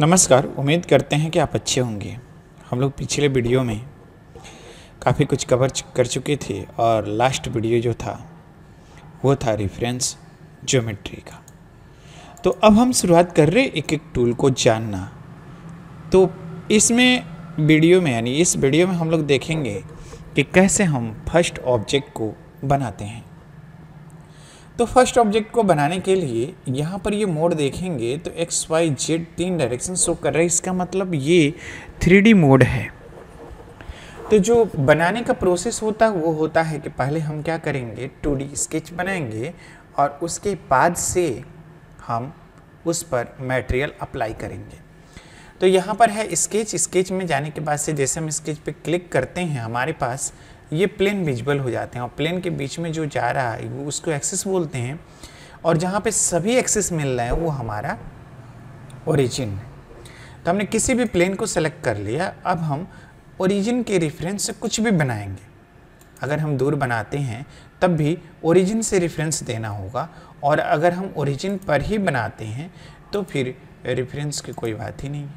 नमस्कार उम्मीद करते हैं कि आप अच्छे होंगे हम लोग पिछले वीडियो में काफ़ी कुछ कवर कर चुके थे और लास्ट वीडियो जो था वो था रेफरेंस ज्योमेट्री का तो अब हम शुरुआत कर रहे एक एक टूल को जानना तो इसमें वीडियो में यानी इस वीडियो में हम लोग देखेंगे कि कैसे हम फर्स्ट ऑब्जेक्ट को बनाते हैं तो फर्स्ट ऑब्जेक्ट को बनाने के लिए यहाँ पर ये मोड देखेंगे तो एक्स वाई जेड तीन डायरेक्शन शो कर रहा है इसका मतलब ये थ्री मोड है तो जो बनाने का प्रोसेस होता है वो होता है कि पहले हम क्या करेंगे टू स्केच बनाएंगे और उसके बाद से हम उस पर मटेरियल अप्लाई करेंगे तो यहाँ पर है स्केच स्केच में जाने के बाद से जैसे हम स्केच पे क्लिक करते हैं हमारे पास ये प्लेन विजिबल हो जाते हैं और प्लेन के बीच में जो जा रहा है उसको एक्सिस बोलते हैं और जहाँ पे सभी एक्सिस मिल रहा है वो हमारा ओरिजिन है तो हमने किसी भी प्लेन को सेलेक्ट कर लिया अब हम ओरिजिन के रेफरेंस से कुछ भी बनाएंगे अगर हम दूर बनाते हैं तब भी ओरिजिन से रेफरेंस देना होगा और अगर हम ओरिजिन पर ही बनाते हैं तो फिर रेफरेंस की कोई बात ही नहीं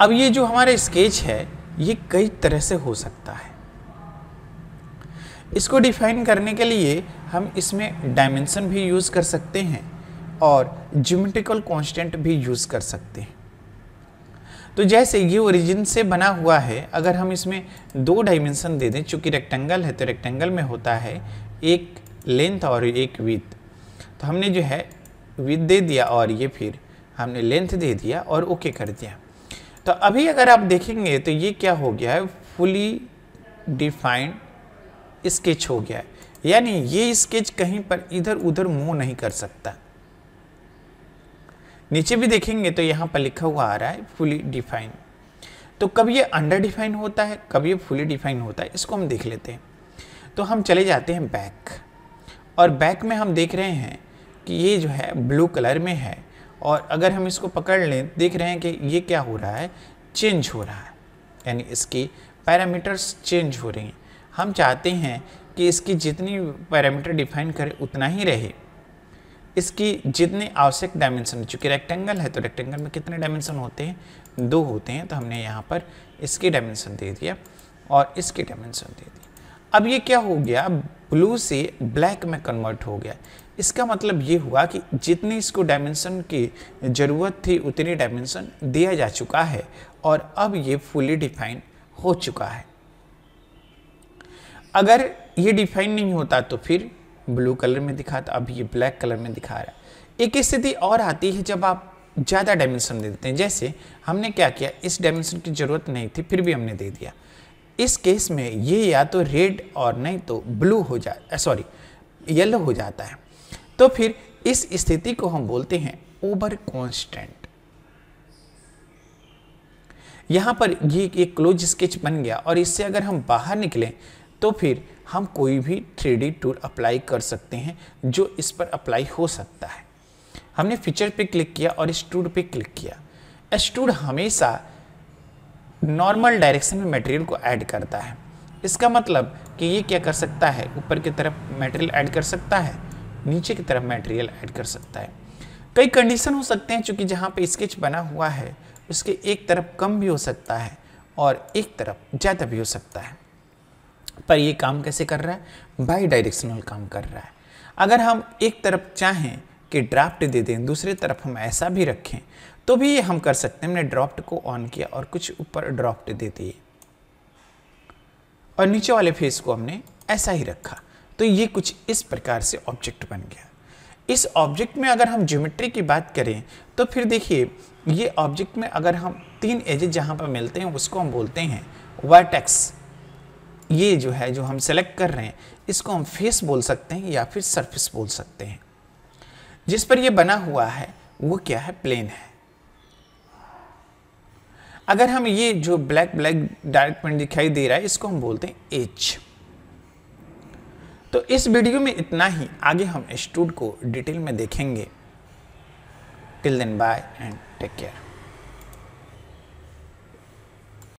अब ये जो हमारा स्केच है ये कई तरह से हो सकता है इसको डिफाइन करने के लिए हम इसमें डायमेंशन भी यूज़ कर सकते हैं और ज्योमेट्रिकल कांस्टेंट भी यूज़ कर सकते हैं तो जैसे ये ओरिजिन से बना हुआ है अगर हम इसमें दो डायमेंशन दे दें चूँकि रेक्टेंगल है तो रेक्टेंगल में होता है एक लेंथ और एक विथ तो हमने जो है विथ दे दिया और ये फिर हमने लेंथ दे दिया और ओके कर दिया तो अभी अगर आप देखेंगे तो ये क्या हो गया है फुली डिफाइंड स्केच हो गया है यानी ये स्केच कहीं पर इधर उधर मूव नहीं कर सकता नीचे भी देखेंगे तो यहाँ पर लिखा हुआ आ रहा है फुली डिफाइन तो कब ये अंडर डिफाइन होता है कब ये फुली डिफाइन होता है इसको हम देख लेते हैं तो हम चले जाते हैं बैक और बैक में हम देख रहे हैं कि ये जो है ब्लू कलर में है और अगर हम इसको पकड़ लें देख रहे हैं कि ये क्या हो रहा है चेंज हो रहा है यानी इसके पैरामीटर्स चेंज हो रही हैं हम चाहते हैं कि इसकी जितनी पैरामीटर डिफाइन करें उतना ही रहे इसकी जितने आवश्यक डायमेंशन चूँकि रेक्टेंगल है तो रेक्टेंगल में कितने डायमेंशन होते हैं दो होते हैं तो हमने यहाँ पर इसके डायमेंशन दे दिया और इसके डायमेंशन दे दिए अब ये क्या हो गया ब्लू से ब्लैक में कन्वर्ट हो गया इसका मतलब ये हुआ कि जितनी इसको डायमेंशन की ज़रूरत थी उतनी डायमेंशन दिया जा चुका है और अब ये फुली डिफाइन हो चुका है अगर ये डिफाइन नहीं होता तो फिर ब्लू कलर में दिखा था तो अब ये ब्लैक कलर में दिखा रहा है एक स्थिति और आती है जब आप ज़्यादा डायमेंशन दे देते हैं जैसे हमने क्या किया इस डायमेंशन की ज़रूरत नहीं थी फिर भी हमने दे दिया इस केस में ये या तो रेड और नहीं तो ब्लू हो जाए सॉरी येलो हो जाता है तो फिर इस स्थिति को हम बोलते हैं ओवर कॉन्स्टेंट यहाँ पर ये एक क्लोज स्केच बन गया और इससे अगर हम बाहर निकलें तो फिर हम कोई भी थ्री टूल अप्लाई कर सकते हैं जो इस पर अप्लाई हो सकता है हमने फीचर पे क्लिक किया और स्टूड पे क्लिक किया स्टूड हमेशा नॉर्मल डायरेक्शन में मटेरियल को ऐड करता है इसका मतलब कि ये क्या कर सकता है ऊपर की तरफ मटेरियल ऐड कर सकता है नीचे की तरफ मटेरियल ऐड कर सकता है कई कंडीशन हो सकते हैं चूँकि जहाँ पे स्केच बना हुआ है उसके एक तरफ कम भी हो सकता है और एक तरफ ज़्यादा भी हो सकता है पर ये काम कैसे कर रहा है बाई डायरेक्शनल काम कर रहा है अगर हम एक तरफ चाहें कि ड्राफ्ट दे दें दूसरी तरफ हम ऐसा भी रखें तो भी ये हम कर सकते हैं हमने ड्राफ्ट को ऑन किया और कुछ ऊपर ड्राफ्ट दे दिए और नीचे वाले फेस को हमने ऐसा ही रखा तो ये कुछ इस प्रकार से ऑब्जेक्ट बन गया इस ऑब्जेक्ट में अगर हम ज्योमेट्री की बात करें तो फिर देखिए ये ऑब्जेक्ट में अगर हम तीन एजेस जहाँ पर मिलते हैं उसको हम बोलते हैं वर्टेक्स ये जो है जो हम सेलेक्ट कर रहे हैं इसको हम फेस बोल सकते हैं या फिर सरफेस बोल सकते हैं जिस पर ये बना हुआ है वो क्या है प्लेन है अगर हम ये जो ब्लैक ब्लैक डायरेक्ट पॉइंट दिखाई दे रहा है इसको हम बोलते हैं एज तो इस वीडियो में इतना ही आगे हम स्टूड को डिटेल में देखेंगे till then bye and take care